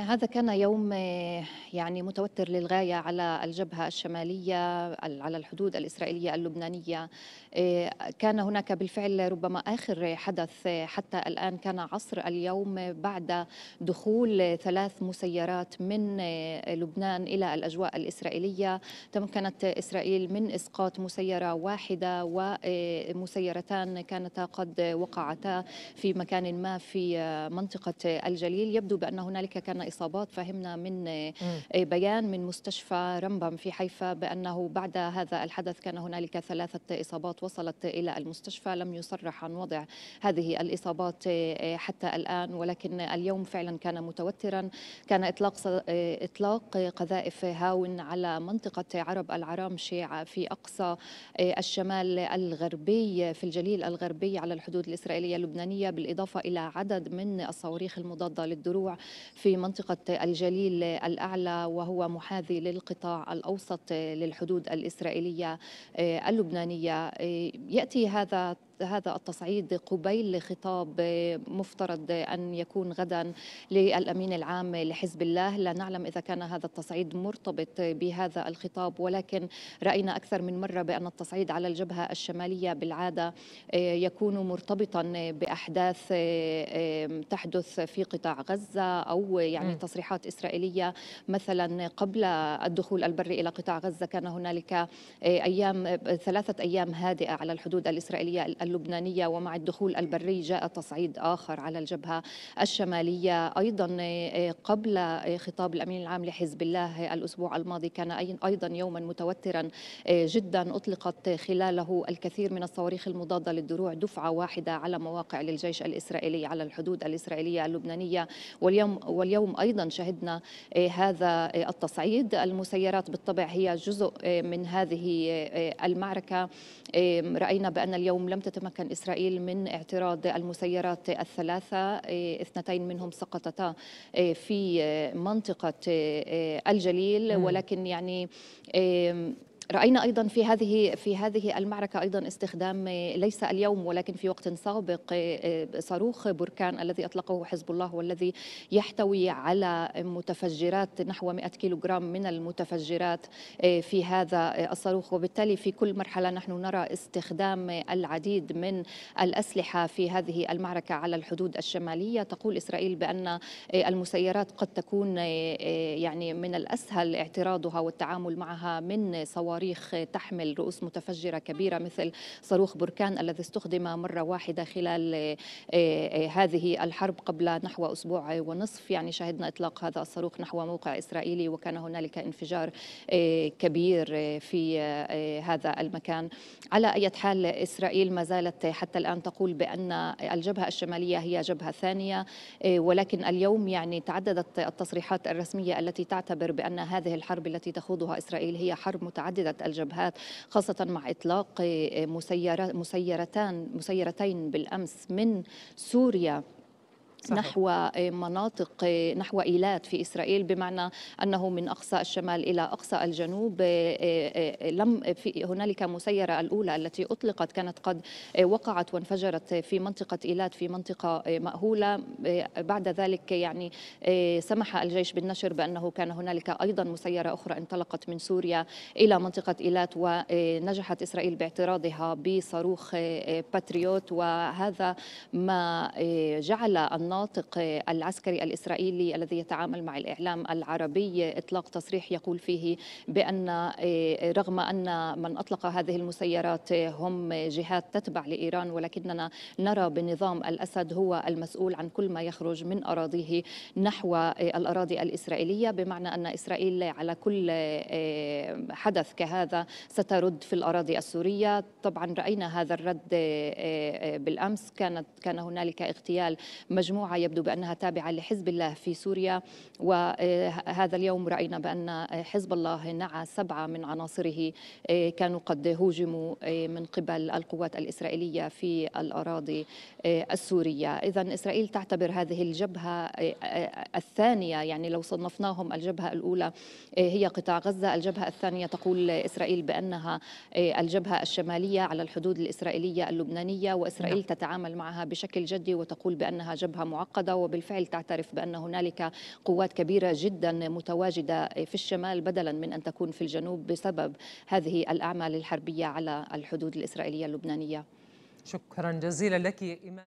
هذا كان يوم يعني متوتر للغاية على الجبهة الشمالية على الحدود الإسرائيلية اللبنانية آه، كان هناك بالفعل ربما آخر حدث حتى الآن كان عصر اليوم بعد دخول ثلاث مسيرات من آه، لبنان إلى الأجواء الإسرائيلية تمكنت إسرائيل من إسقاط مسيرة واحدة ومسيرتان آه، كانتا قد وقعتا في مكان ما في منطقة الجليل يبدو بأن هنالك كان إصابات فهمنا من آه، بيان من مستشفى رمبم في حيفا بأنه بعد هذا الحدث كان هنالك ثلاثة إصابات وصلت إلى المستشفى لم يصرح عن وضع هذه الإصابات آه، آه، حتى الآن ولكن اليوم فعلا كان متوترا كان إطلاق إطلاق قذائف هاون على منطقة عرب شيعة في أقصى الشمال الغربي في الجليل الغربي على الحدود الإسرائيلية اللبنانية بالإضافة إلى عدد من الصواريخ المضادة للدروع في منطقة الجليل الأعلى وهو محاذي للقطاع الأوسط للحدود الإسرائيلية آه، اللبنانية آه، يأتي هذا هذا التصعيد قبيل خطاب مفترض أن يكون غدا للأمين العام لحزب الله لا نعلم إذا كان هذا التصعيد مرتبط بهذا الخطاب ولكن رأينا أكثر من مرة بأن التصعيد على الجبهة الشمالية بالعادة يكون مرتبطا بأحداث تحدث في قطاع غزة أو يعني م. تصريحات إسرائيلية مثلا قبل الدخول البري إلى قطاع غزة كان هنالك أيام ثلاثة أيام هادئة على الحدود الإسرائيلية اللبنانية ومع الدخول البري جاء تصعيد آخر على الجبهة الشمالية أيضا إيه، قبل خطاب الأمين العام لحزب الله الأسبوع الماضي كان أيضا يوما متوترا إيه، جدا أطلقت خلاله الكثير من الصواريخ المضادة للدروع دفعة واحدة على مواقع للجيش الإسرائيلي على الحدود الإسرائيلية اللبنانية واليوم, واليوم أيضا شهدنا إيه، هذا التصعيد المسيرات بالطبع هي جزء من هذه المعركة رأينا بأن اليوم لم تتم تتمكن إسرائيل من اعتراض المسيرات الثلاثة إيه، اثنتين منهم سقطتا إيه، في إيه، منطقة الجليل ولكن يعني راينا ايضا في هذه في هذه المعركه ايضا استخدام ليس اليوم ولكن في وقت سابق صاروخ بركان الذي اطلقه حزب الله والذي يحتوي على متفجرات نحو 100 كيلوغرام من المتفجرات آه، في هذا الصاروخ وبالتالي في كل مرحله نحن نرى استخدام العديد من الاسلحه في هذه المعركه على الحدود الشماليه تقول اسرائيل بان آه، المسيرات قد تكون آه، يعني من الاسهل اعتراضها والتعامل معها من صواريخ صواريخ تحمل رؤوس متفجرة كبيرة مثل صاروخ بركان الذي استخدم مرة واحدة خلال آه، آه، هذه الحرب قبل نحو أسبوع ونصف يعني شهدنا إطلاق هذا الصاروخ نحو موقع إسرائيلي وكان هنالك انفجار آه، كبير في هذا المكان على أي حال إسرائيل ما زالت حتى الآن تقول بأن الجبهة الشمالية هي جبهة ثانية ولكن اليوم يعني تعددت التصريحات الرسمية التي تعتبر بأن هذه الحرب التي تخوضها إسرائيل هي حرب متعددة متعددة الجبهات خاصة مع إطلاق مسيرتان مسيرتين بالأمس من سوريا صحيح. نحو آه، مناطق آه، نحو إيلات في إسرائيل بمعنى أنه من أقصى الشمال إلى أقصى الجنوب آه، لم في هنالك مسيرة الأولى التي أطلقت كانت قد وقعت وانفجرت في منطقة إيلات في منطقة مأهولة بعد ذلك يعني سمح الجيش بالنشر بأنه كان هنالك أيضا مسيرة أخرى انطلقت من سوريا إلى منطقة إيلات ونجحت إسرائيل باعتراضها بصاروخ باتريوت وهذا ما جعل النار الناطق العسكري الإسرائيلي الذي يتعامل مع الإعلام العربي إطلاق تصريح يقول فيه بأن رغم أن من أطلق هذه المسيرات هم جهات تتبع لإيران ولكننا نرى بنظام الأسد هو المسؤول عن كل ما يخرج من أراضيه نحو الأراضي الإسرائيلية بمعنى أن إسرائيل على كل حدث كهذا سترد في الأراضي السورية طبعا رأينا هذا الرد بالأمس كانت كان هنالك اغتيال مجموعة مجموعة يبدو بأنها تابعة لحزب الله في سوريا وهذا اليوم رأينا بأن حزب الله نعى سبعة من عناصره إيه، كانوا قد هوجموا إيه، من قبل القوات الإسرائيلية في الأراضي إيه، السورية إذا إسرائيل تعتبر هذه الجبهة الثانية يعني لو صنفناهم الجبهة الأولى هي قطاع غزة الجبهة الثانية تقول إسرائيل بأنها الجبهة الشمالية على الحدود الإسرائيلية اللبنانية وإسرائيل نعم. تتعامل معها بشكل جدي وتقول بأنها جبهة معقدة وبالفعل تعترف بأن هنالك قوات كبيرة جدا متواجدة في الشمال بدلا من أن تكون في الجنوب بسبب هذه الأعمال الحربية على الحدود الإسرائيلية اللبنانية شكرا جزيلا لك إيمان